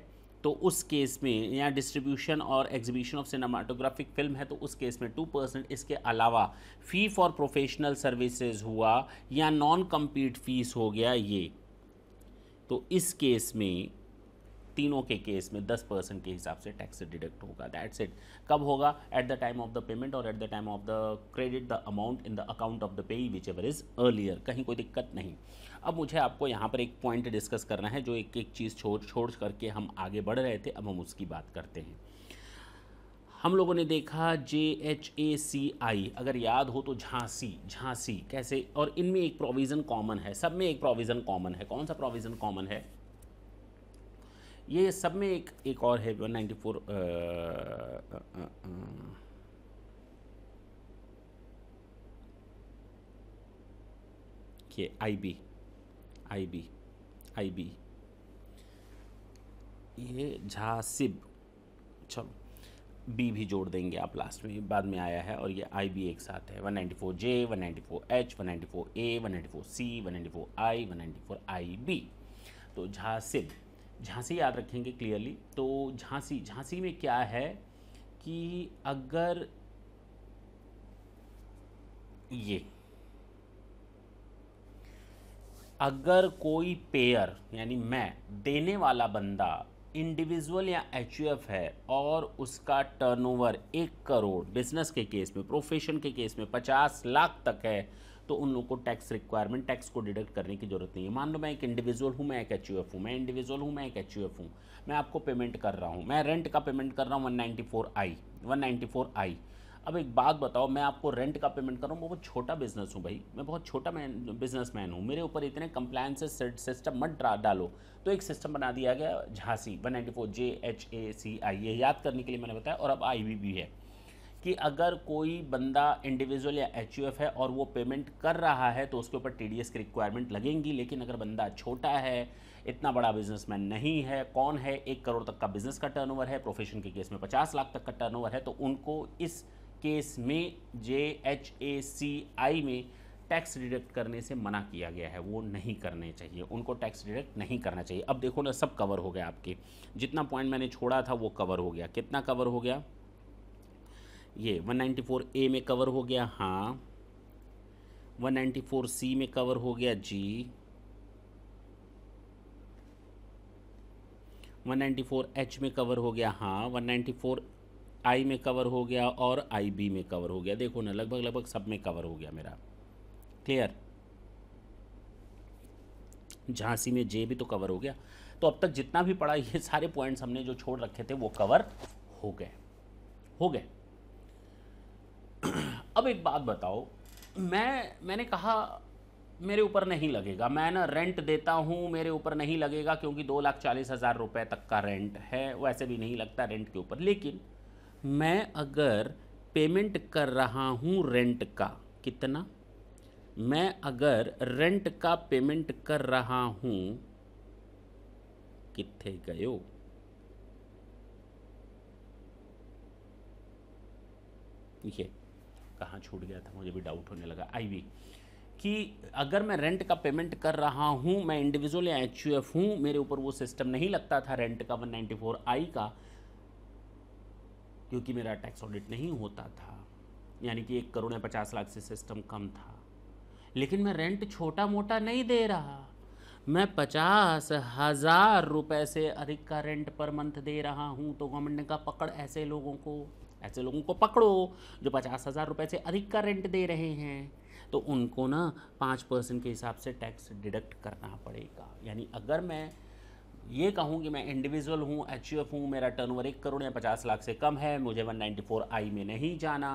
तो उस केस में या डिस्ट्रीब्यूशन और एग्जीबिशन ऑफ सिनेमाटोग्राफिक फिल्म है तो उस केस में टू परसेंट इसके अलावा फ़ी फॉर प्रोफेशनल सर्विसेज हुआ या नॉन कम्पीट फीस हो गया ये तो इस केस में तीनों के केस में 10 परसेंट के हिसाब से टैक्स डिडक्ट होगा दैट्स इट कब होगा at the time of the payment और at the time of the credit the amount in the account of the payee which ever is earlier कहीं कोई दिक्कत नहीं अब मुझे आपको यहाँ पर एक पॉइंट डिस्कस करना है जो एक एक चीज़ छोड़ छोड़ करके हम आगे बढ़ रहे थे अब हम उसकी बात करते हैं हम लोगों ने देखा जे एच ए सी आई अगर याद हो तो झांसी झांसी कैसे और इनमें एक प्रोविज़न कॉमन है सब में एक प्रोविज़न कॉमन है कौन सा प्रोविज़न कॉमन है ये सब में एक एक और है वन नाइन्टी फोर के I B I B I B ये झासिब चलो बी भी जोड़ देंगे आप लास्ट में बाद में आया है और ये आई बी एक साथ है one ninety four J one ninety four H one ninety four A one ninety four C one ninety four I one ninety four I B तो झासिब झांसी याद रखेंगे क्लियरली तो झांसी झांसी में क्या है कि अगर ये अगर कोई पेयर यानी मैं देने वाला बंदा इंडिविजुअल या एच है और उसका टर्नओवर एक करोड़ बिजनेस के केस में प्रोफेशन के केस में पचास लाख तक है तो उन लोगों को टैक्स रिक्वायरमेंट टैक्स को डिडक्ट करने की जरूरत नहीं है मान लो मैं एक इंडिविजुअल हूँ मैं एक एच हूँ मैं इंडिविजुअल हूँ मैं एक एच हूँ मैं आपको पेमेंट कर रहा हूँ मैं रेंट का पेमेंट कर रहा हूँ one four I one ninety four I अब एक बात बताओ मैं आपको रेंट का पेमेंट कर रहा हूँ मैं बहुत छोटा बिजनेस हूँ भाई मैं बहुत छोटा मैन बिजनेस मैन हूँ मेरे ऊपर इतने कंप्लायंसेस सिस्टम मत डालो तो एक सिस्टम बना दिया गया Jhansi one ninety four J H A C I ये याद करने के लिए मैंने बताया और अब आई भी है कि अगर कोई बंदा इंडिविजुअल या एच है और वो पेमेंट कर रहा है तो उसके ऊपर टी की रिक्वायरमेंट लगेंगी लेकिन अगर बंदा छोटा है इतना बड़ा बिजनेसमैन नहीं है कौन है एक करोड़ तक का बिजनेस का टर्नओवर है प्रोफेशन के केस में पचास लाख तक का टर्नओवर है तो उनको इस केस में जे एच ए सी आई में टैक्स डिडक्ट करने से मना किया गया है वो नहीं करने चाहिए उनको टैक्स डिडक्ट नहीं करना चाहिए अब देखो ना सब कवर हो गया आपके जितना पॉइंट मैंने छोड़ा था वो कवर हो गया कितना कवर हो गया ये 194 ए में कवर हो गया हाँ 194 सी में कवर हो गया जी 194 एच में कवर हो गया हाँ 194 आई में कवर हो गया और आई बी में कवर हो गया देखो ना लगभग लगभग सब में कवर हो गया मेरा क्लियर झांसी में जे भी तो कवर हो गया तो अब तक जितना भी पढ़ा ये सारे पॉइंट्स हमने जो छोड़ रखे थे वो कवर हो गए हो गए अब एक बात बताओ मैं मैंने कहा मेरे ऊपर नहीं लगेगा मैं ना रेंट देता हूँ मेरे ऊपर नहीं लगेगा क्योंकि दो लाख चालीस हज़ार रुपये तक का रेंट है वैसे भी नहीं लगता रेंट के ऊपर लेकिन मैं अगर पेमेंट कर रहा हूँ रेंट का कितना मैं अगर रेंट का पेमेंट कर रहा हूँ कितने गयो ये कहाँ छूट गया था मुझे भी डाउट होने लगा आई कि अगर मैं रेंट का पेमेंट कर रहा हूँ मैं इंडिविजुअल या एच यू एफ हूँ मेरे ऊपर वो सिस्टम नहीं लगता था रेंट का 194 आई का क्योंकि मेरा टैक्स ऑडिट नहीं होता था यानी कि एक करोड़ या पचास लाख से सिस्टम कम था लेकिन मैं रेंट छोटा मोटा नहीं दे रहा मैं पचास हज़ार रुपये से अधिक का रेंट पर मंथ दे रहा हूँ तो गवर्नमेंट ने कहा पकड़ ऐसे लोगों को ऐसे लोगों को पकड़ो जो पचास हज़ार रुपये से अधिक का रेंट दे रहे हैं तो उनको ना पाँच परसेंट के हिसाब से टैक्स डिडक्ट करना पड़ेगा यानी अगर मैं ये कहूँ कि मैं इंडिविजुअल हूँ एच यू हूँ मेरा टर्न ओवर एक करोड़ या पचास लाख से कम है मुझे वन नाइन्टी फोर आई में नहीं जाना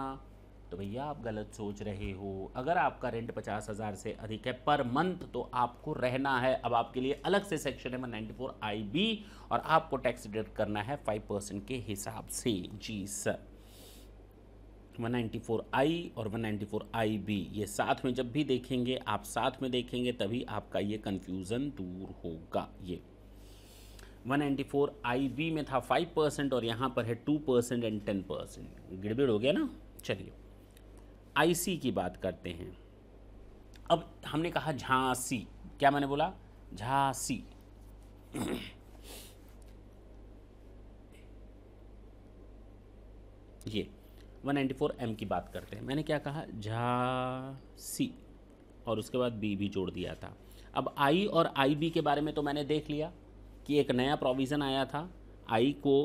तो भैया आप गलत सोच रहे हो अगर आपका रेंट पचास हज़ार से अधिक है पर मंथ तो आपको रहना है अब आपके लिए अलग से सेक्शन है one ninety four I B और आपको टैक्स डिडक्ट करना है फाइव परसेंट के हिसाब से जी सर 194i और 194ib ये साथ में जब भी देखेंगे आप साथ में देखेंगे तभी आपका ये कन्फ्यूज़न दूर होगा ये 194ib में था 5 परसेंट और यहाँ पर है 2 परसेंट एंड टेन परसेंट गिड़बिड़ हो गया ना चलिए IC की बात करते हैं अब हमने कहा झांसी क्या मैंने बोला झांसी ये 194 एम की बात करते हैं मैंने क्या कहा झा सी और उसके बाद बी भी जोड़ दिया था अब आई और आई बी के बारे में तो मैंने देख लिया कि एक नया प्रोविज़न आया था आई को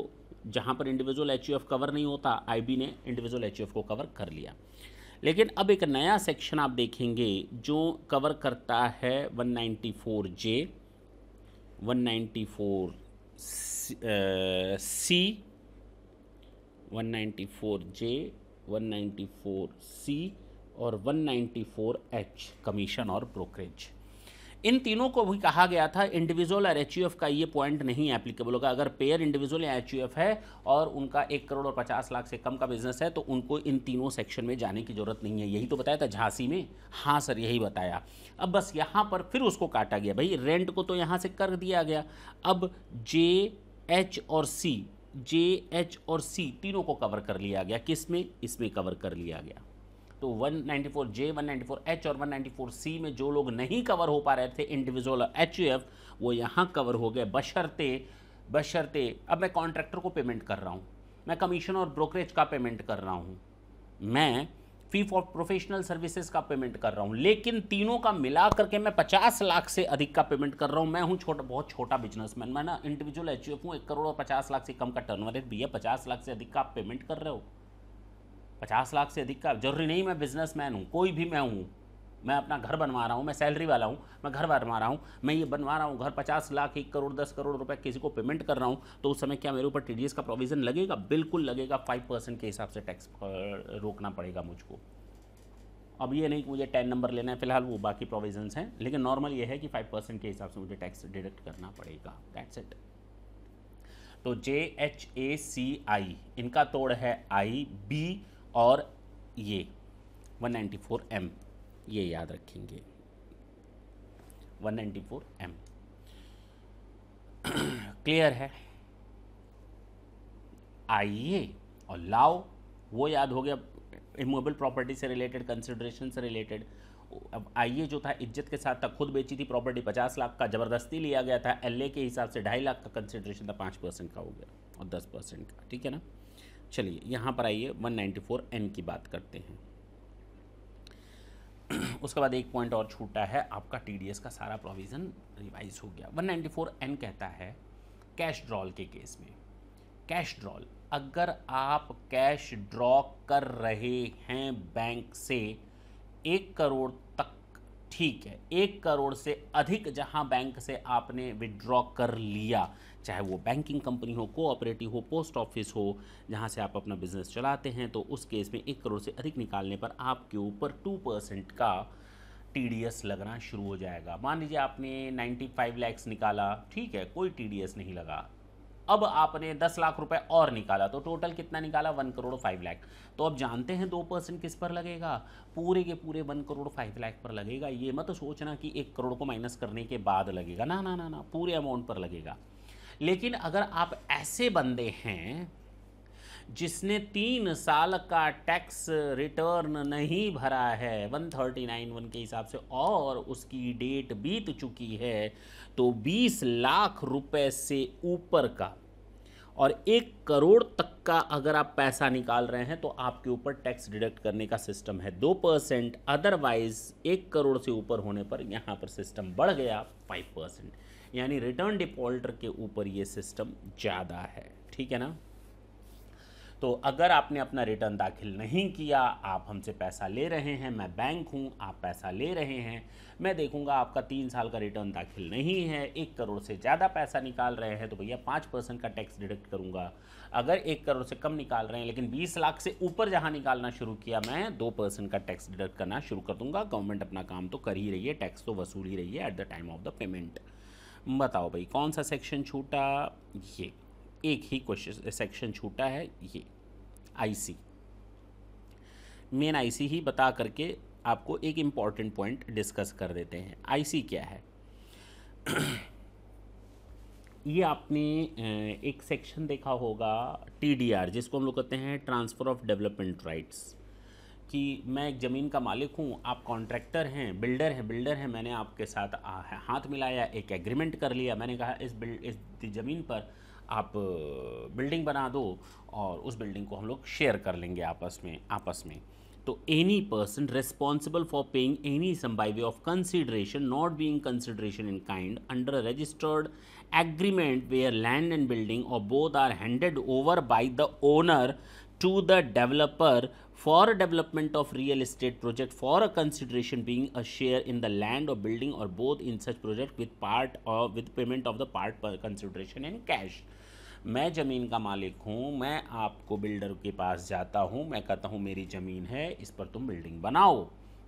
जहाँ पर individual H U F cover नहीं होता आई बी ने इंडिविजुअल एच यू एफ को कवर कर लिया लेकिन अब एक नया सेक्शन आप देखेंगे जो कवर करता है 194 जे 194 सी 194J 194C और 194H कमीशन और ब्रोकरेज इन तीनों को भी कहा गया था इंडिविजुअल और एच का ये पॉइंट नहीं एप्लीकेबल होगा अगर पेयर इंडिविजुअल या एच है और उनका एक करोड़ और पचास लाख से कम का बिजनेस है तो उनको इन तीनों सेक्शन में जाने की जरूरत नहीं है यही तो बताया था झांसी में हाँ सर यही बताया अब बस यहाँ पर फिर उसको काटा गया भाई रेंट को तो यहाँ से कर दिया गया अब जे एच और सी जे एच और सी तीनों को कवर कर लिया गया किस में इसमें कवर कर लिया गया तो 194 जे 194 एच और 194 सी में जो लोग नहीं कवर हो पा रहे थे इंडिविजुअल एच एफ़ वो यहाँ कवर हो गए बशर्ते बशर्ते अब मैं कॉन्ट्रैक्टर को पेमेंट कर रहा हूँ मैं कमीशन और ब्रोकरेज का पेमेंट कर रहा हूँ मैं फी फॉर प्रोफेशनल सर्विसेज का पेमेंट कर रहा हूँ लेकिन तीनों का मिला करके मैं पचास लाख से अधिक का पेमेंट कर रहा हूँ मैं हूँ छोटा बहुत छोटा बिजनेसमैन मैं ना इंडिविजुअल एच हूँ एक करोड़ और पचास लाख से कम का टर्न भी भैया पचास लाख से अधिक का आप पेमेंट कर रहे हो पचास लाख से अधिक का जरूरी नहीं मैं बिजनेसमैन हूँ कोई भी मैं हूँ मैं अपना घर बनवा रहा हूँ मैं सैलरी वाला हूँ मैं घर बनवा रहा हूँ मैं ये बनवा रहा हूँ घर पचास लाख एक करोड़ दस करोड़ रुपए किसी को पेमेंट कर रहा हूँ तो उस समय क्या मेरे ऊपर टी का प्रोविज़न लगेगा बिल्कुल लगेगा फाइव परसेंट के हिसाब से टैक्स रोकना पड़ेगा मुझको अब ये नहीं कि मुझे टेन नंबर लेना है फिलहाल वो बाकी प्रोविजंस हैं लेकिन नॉर्मल ये है कि फाइव परसेंट के हिसाब से मुझे टैक्स डिडक्ट करना पड़ेगा दैट्स इट तो जे एच ए सी आई इनका तोड़ है आई बी और ये 194 एम ये याद रखेंगे 194 एम क्लियर है आइए और लाओ वो याद हो गया इमोबल प्रॉपर्टी से रिलेटेड कंसिडरेशन से रिलेटेड अब आइए जो था इज्जत के साथ था खुद बेची थी प्रॉपर्टी पचास लाख का ज़बरदस्ती लिया गया था एल के हिसाब से ढाई लाख का कंसिडरेशन था पाँच परसेंट का हो गया और दस परसेंट का ठीक है ना चलिए यहाँ पर आइए 194 एन की बात करते हैं उसके बाद एक पॉइंट और छूटा है आपका टीडीएस का सारा प्रोविज़न रिवाइज हो गया 194 एन कहता है कैश ड्रॉल के केस में कैश ड्रॉल अगर आप कैश ड्रॉ कर रहे हैं बैंक से एक करोड़ तक ठीक है एक करोड़ से अधिक जहां बैंक से आपने विड्रॉ कर लिया चाहे वो बैंकिंग कंपनी हो कोऑपरेटिव हो पोस्ट ऑफिस हो जहाँ से आप अपना बिजनेस चलाते हैं तो उस केस में एक करोड़ से अधिक निकालने पर आपके ऊपर टू परसेंट का टी लगना शुरू हो जाएगा मान लीजिए आपने फाइव लैक्स निकाला ठीक है कोई टी नहीं लगा अब आपने 10 लाख रुपए और निकाला तो टोटल कितना निकाला वन करोड़ फाइव लाख तो अब जानते हैं दो परसेंट किस पर लगेगा पूरे के पूरे वन करोड़ फाइव लाख पर लगेगा ये मत सोचना कि एक करोड़ को माइनस करने के बाद लगेगा ना ना ना ना पूरे अमाउंट पर लगेगा लेकिन अगर आप ऐसे बंदे हैं जिसने तीन साल का टैक्स रिटर्न नहीं भरा है वन थर्टी नाइन वन के हिसाब से और उसकी डेट बीत चुकी है तो बीस लाख रुपए से ऊपर का और एक करोड़ तक का अगर आप पैसा निकाल रहे हैं तो आपके ऊपर टैक्स डिडक्ट करने का सिस्टम है दो परसेंट अदरवाइज़ एक करोड़ से ऊपर होने पर यहाँ पर सिस्टम बढ़ गया फाइव परसेंट यानी रिटर्न डिफॉल्टर के ऊपर ये सिस्टम ज़्यादा है ठीक है ना तो अगर आपने अपना रिटर्न दाखिल नहीं किया आप हमसे पैसा ले रहे हैं मैं बैंक हूँ आप पैसा ले रहे हैं मैं देखूँगा आपका तीन साल का रिटर्न दाखिल नहीं है एक करोड़ से ज़्यादा पैसा निकाल रहे हैं तो भैया पाँच परसेंट का टैक्स डिडक्ट करूंगा अगर एक करोड़ से कम निकाल रहे हैं लेकिन बीस लाख से ऊपर जहाँ निकालना शुरू किया मैं दो परसेंट का टैक्स डिडक्ट करना शुरू कर दूँगा गवर्नमेंट अपना काम तो कर ही रही है टैक्स तो वसूल ही रही है at the time of the payment बताओ भाई कौन सा सेक्शन छूटा ये एक ही क्वेश्चन सेक्शन छूटा है ये आईसी मेन आईसी ही बता करके आपको एक इम्पॉर्टेंट पॉइंट डिस्कस कर देते हैं आईसी क्या है ये आपने एक सेक्शन देखा होगा टीडीआर जिसको हम लोग कहते हैं ट्रांसफ़र ऑफ डेवलपमेंट राइट्स कि मैं एक ज़मीन का मालिक हूँ आप कॉन्ट्रैक्टर हैं बिल्डर हैं बिल्डर हैं मैंने आपके साथ हाथ मिलाया एक एग्रीमेंट कर लिया मैंने कहा इस बिल्ड इस ज़मीन पर आप बिल्डिंग बना दो और उस बिल्डिंग को हम लोग शेयर कर लेंगे आपस में आपस में तो any person responsible for paying any sum by way of consideration not being consideration in kind under registered agreement where land and building और both are handed over by the owner to the developer for development of real estate project for a consideration being a share in the land और building और both in such project with part with payment of the part consideration in cash मैं ज़मीन का मालिक हूँ मैं आपको builder के पास जाता हूँ मैं कहता हूँ मेरी ज़मीन है इस पर तुम बिल्डिंग बनाओ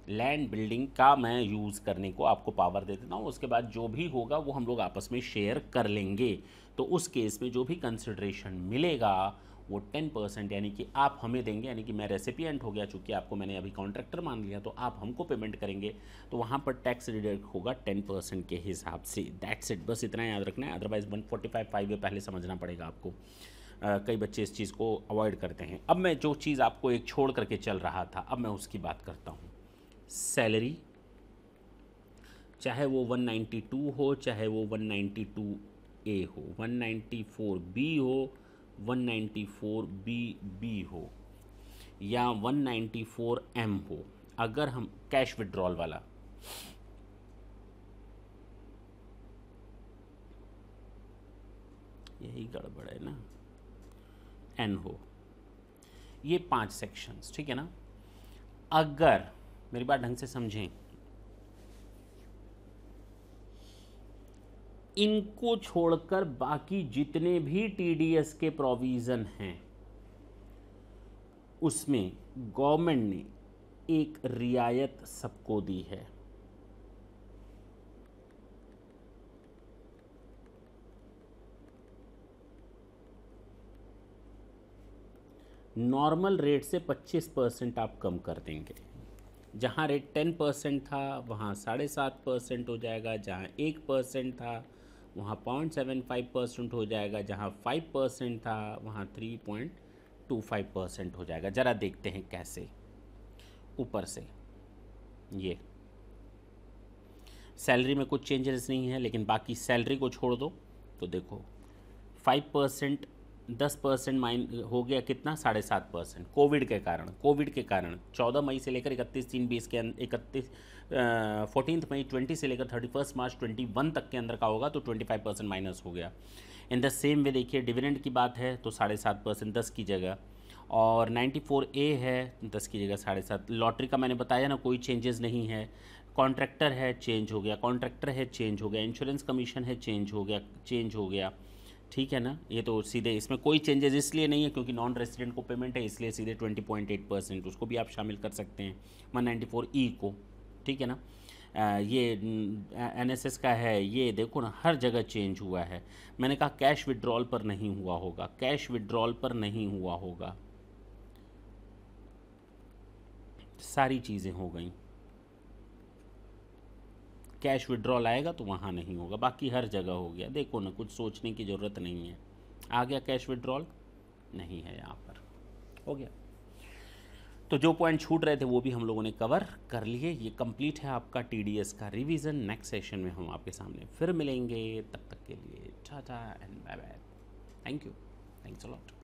लैंड बिल्डिंग का मैं यूज़ करने को आपको पावर दे देता हूँ उसके बाद जो भी होगा वो हम लोग आपस में शेयर कर लेंगे तो उस केस में जो भी कंसिड्रेशन मिलेगा वो टेन परसेंट यानी कि आप हमें देंगे यानी कि मैं रेसिपियंट हो गया चूँकि आपको मैंने अभी कॉन्ट्रैक्टर मान लिया तो आप हमको पेमेंट करेंगे तो वहाँ पर टैक्स डिडक्ट होगा टेन परसेंट के हिसाब से दैट्स इट बस इतना याद रखना है otherwise one forty five five पहले समझना पड़ेगा आपको आ, कई बच्चे इस चीज़ को अवॉइड करते हैं अब मैं जो चीज़ आपको एक छोड़ करके चल रहा था अब मैं उसकी बात करता हूँ सैलरी चाहे वो 192 हो चाहे वो 192 ए हो 194 बी हो 194 बी बी हो या 194 एम हो अगर हम कैश विड्रॉल वाला यही गड़बड़ है ना एन हो ये पांच सेक्शंस ठीक है ना अगर मेरी बात ढंग से समझें इनको छोड़कर बाकी जितने भी टीडीएस के प्रोविज़न हैं उसमें गवर्नमेंट ने एक रियायत सबको दी है नॉर्मल रेट से 25 परसेंट आप कम कर देंगे जहां रेट 10 परसेंट था वहां साढ़े सात परसेंट हो जाएगा जहां एक परसेंट था वहाँ पॉइंट सेवन फाइव परसेंट हो जाएगा जहाँ फाइव परसेंट था वहाँ three point two five percent हो जाएगा ज़रा देखते हैं कैसे ऊपर से ये सैलरी में कुछ चेंजेस नहीं है लेकिन बाकी सैलरी को छोड़ दो तो देखो फाइव परसेंट दस परसेंट माइन हो गया कितना साढ़े सात परसेंट कोविड के कारण कोविड के कारण चौदह मई से लेकर इकतीस तीन बीस के अं-, इकतीस फोर्टीन मई ट्वेंटी से लेकर thirty first March twenty one तक के अंदर का होगा तो ट्वेंटी फाइव परसेंट माइनस हो गया इन द सेम वे देखिए डिविडेंड की बात है तो साढ़े सात परसेंट दस की जगह और नाइन्टी फोर ए है दस की जगह साढ़े सात लॉटरी का मैंने बताया ना कोई चेंजेस नहीं है कॉन्ट्रैक्टर है चेंज हो गया कॉन्ट्रैक्टर है चेंज हो गया इंश्योरेंस कमीशन है चेंज हो गया चेंज हो गया ठीक है ना ये तो सीधे इसमें कोई चेंजेस इसलिए नहीं है क्योंकि नॉन रेजिडेंट को पेमेंट है इसलिए सीधे ट्वेंटी पॉइंट एट परसेंट उसको भी आप शामिल कर सकते हैं वन नाइन्टी फोर ई को ठीक है ना आ, ये एन का है ये देखो ना हर जगह चेंज हुआ है मैंने कहा कैश विड्रॉल पर नहीं हुआ होगा कैश विड्रॉल पर नहीं हुआ होगा सारी चीज़ें हो गई कैश विड्रॉल आएगा तो वहाँ नहीं होगा बाकी हर जगह हो गया देखो ना कुछ सोचने की ज़रूरत नहीं है आ गया कैश विड्रॉल नहीं है यहाँ पर हो गया तो जो पॉइंट छूट रहे थे वो भी हम लोगों ने कवर कर लिए ये कंप्लीट है आपका टी का रिवीजन नेक्स्ट सेशन में हम आपके सामने फिर मिलेंगे तब तक के लिए टाटा and bye bye thank you thanks a lot